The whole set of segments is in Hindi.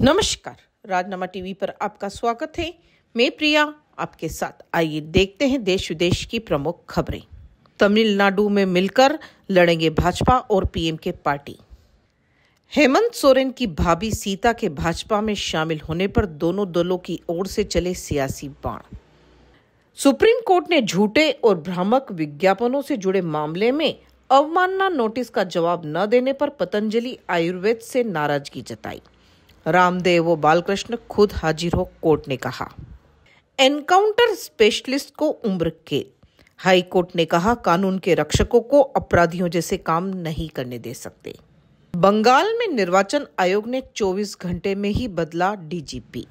नमस्कार राजनामा टीवी पर आपका स्वागत है मैं प्रिया आपके साथ आइए देखते हैं देश विदेश की प्रमुख खबरें तमिलनाडु में मिलकर लड़ेंगे भाजपा और पीएम के पार्टी हेमंत सोरेन की भाभी सीता के भाजपा में शामिल होने पर दोनों दलों की ओर से चले सियासी बाण सुप्रीम कोर्ट ने झूठे और भ्रामक विज्ञापनों से जुड़े मामले में अवमानना नोटिस का जवाब न देने पर पतंजलि आयुर्वेद से नाराजगी जताई रामदेव व बालकृष्ण खुद हाजिर हो कोर्ट ने कहा एनकाउंटर स्पेशलिस्ट को उम्र के हाई कोर्ट ने कहा कानून के रक्षकों को अपराधियों जैसे काम नहीं करने दे सकते बंगाल में निर्वाचन आयोग ने 24 घंटे में ही बदला डीजीपी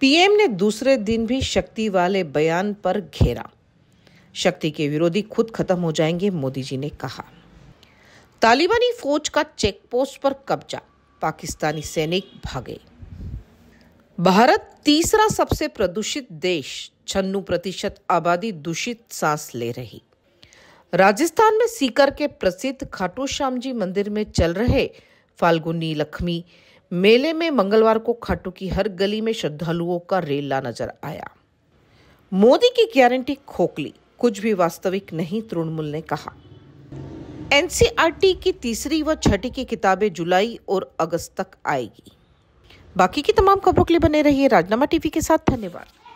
पीएम ने दूसरे दिन भी शक्ति वाले बयान पर घेरा शक्ति के विरोधी खुद खत्म हो जाएंगे मोदी जी ने कहा तालिबानी फौज का चेक पोस्ट पर कब्जा पाकिस्तानी सैनिक भागे भारत तीसरा सबसे प्रदूषित देश छन्नू प्रतिशत आबादी दूषित सांस ले रही राजस्थान में सीकर के प्रसिद्ध खाटू श्याम जी मंदिर में चल रहे फाल्गुनी लक्ष्मी मेले में मंगलवार को खाटू की हर गली में श्रद्धालुओं का रेला नजर आया मोदी की गारंटी खोखली कुछ भी वास्तविक नहीं तृणमूल ने कहा एनसीईआरटी की तीसरी व छठी की किताबें जुलाई और अगस्त तक आएगी बाकी की तमाम खबरों के लिए बने रहिए राजनामा टीवी के साथ धन्यवाद